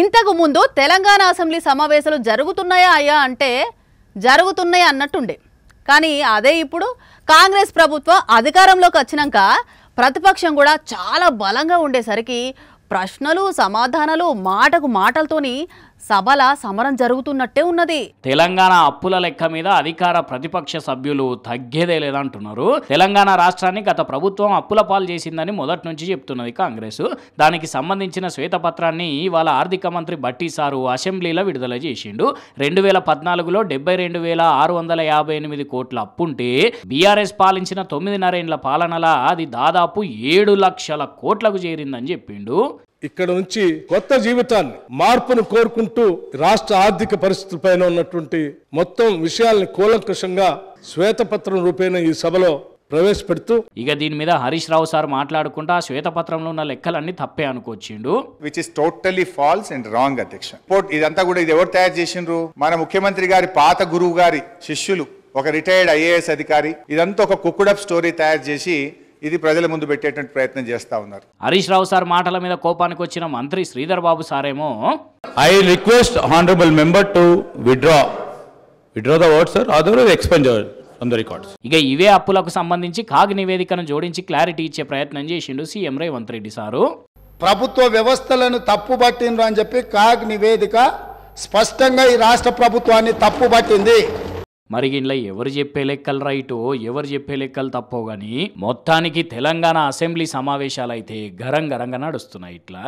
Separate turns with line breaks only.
ఇంతకు ముందు తెలంగాణ అసెంబ్లీ సమావేశాలు జరుగుతున్నాయా అయ్యా అంటే జరుగుతున్నాయా అన్నట్టుండే కానీ అదే ఇప్పుడు కాంగ్రెస్ ప్రభుత్వం అధికారంలోకి వచ్చినాక ప్రతిపక్షం కూడా చాలా బలంగా ఉండేసరికి ప్రశ్నలు సమాధానాలు మాటకు మాటలతోని సభల సమరం జరుగుతున్నట్టే ఉన్నది
తెలంగాణ అప్పుల లెక్క మీద అధికార ప్రతిపక్ష సభ్యులు తగ్గేదే లేదంటున్నారు తెలంగాణ రాష్ట్రాన్ని గత ప్రభుత్వం అప్పుల పాలు చేసిందని మొదటి నుంచి చెప్తున్నది కాంగ్రెస్ దానికి సంబంధించిన శ్వేతపత్రాన్ని ఇవాళ ఆర్థిక మంత్రి బట్టి సారు అసెంబ్లీలో విడుదల చేసిండు రెండు వేల పద్నాలుగులో డెబ్బై రెండు వేల ఆరు వందల యాభై ఎనిమిది కోట్ల అప్పుంటే బీఆర్ఎస్ పాలించిన తొమ్మిదిన్నరేండ్ల పాలనలా అది దాదాపు ఏడు లక్షల కోట్లకు చేరిందని చెప్పిండు ఇక్కడ నుంచి కొత్త జీవితాన్ని
మార్పును కోరుకుంటూ రాష్ట్ర ఆర్థిక పరిస్థితులపైన ఉన్నటువంటి మొత్తం విషయాల్ని కూలంకషంగా శ్వేతపత్రం రూపేణ ఈ సభలో ప్రవేశపెడుతూ
ఇక దీని మీద హరీష్ రావు సార్ మాట్లాడుకుంటా శ్వేతపత్రంలో ఉన్న లెక్కలన్నీ తప్పే అనుకొచ్చిండు
which is totally false and wrong అధ్యక్ష ఇదంతా కూడా ఇది ఎవరు తయారు చేసిండ్రు మన ముఖ్యమంత్రి గారి పాత గురువు గారి శిష్యులు ఒక రిటైర్డ్ ఐఏఎస్ అధికారి ఇదంతా ఒక కుక్కుడప్ స్టోరీ తయారు చేసి ఇది ప్రజల ముందు పెట్టేటువంటి ప్రయత్నం చేస్తా ఉన్నారు
హరీష్ రావు సార్ మాటల మీద కోపానికి వచ్చిన మంత్రి శ్రీధర్ బాబు సారేమో I request honourable member to withdraw withdraw the word sir
otherwise expunge the records
ఇక ఇవే అప్పులకు సంబంధించి కాగ్ నివేదికను జోడించి క్లారిటీ ఇచ్చే ప్రయత్నం చేసిండు సీఎం రేవంత్ రెడ్డి సారు ప్రభుత్వ వ్యవస్థలను తప్పు పట్టిండ్రు అని చెప్పి
కాగ్ నివేదిక స్పష్టంగా ఈ రాష్ట్ర ప్రభుత్వాన్ని తప్పు పట్టింది
మరి ఇంట్లో ఎవరు చెప్పే లెక్కలు రైటో ఎవరు చెప్పే లెక్కలు తప్పో కానీ మొత్తానికి తెలంగాణ అసెంబ్లీ సమావేశాలు అయితే గరం గరంగా నడుస్తున్నాయి ఇట్లా